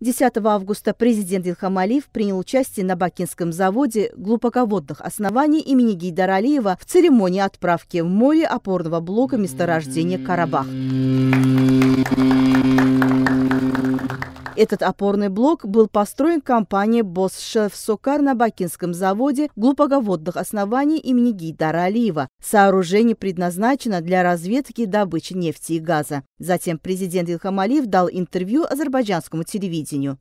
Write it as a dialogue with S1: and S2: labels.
S1: 10 августа президент Илхам Алиев принял участие на Бакинском заводе глубоководных оснований имени Гейдара Алиева в церемонии отправки в море опорного блока месторождения «Карабах». Этот опорный блок был построен компанией «Босшеф Сокар» на Бакинском заводе глубоководных оснований имени Гейдара Алиева. Сооружение предназначено для
S2: разведки и добычи нефти и газа. Затем президент Илхам Алиев дал интервью азербайджанскому телевидению.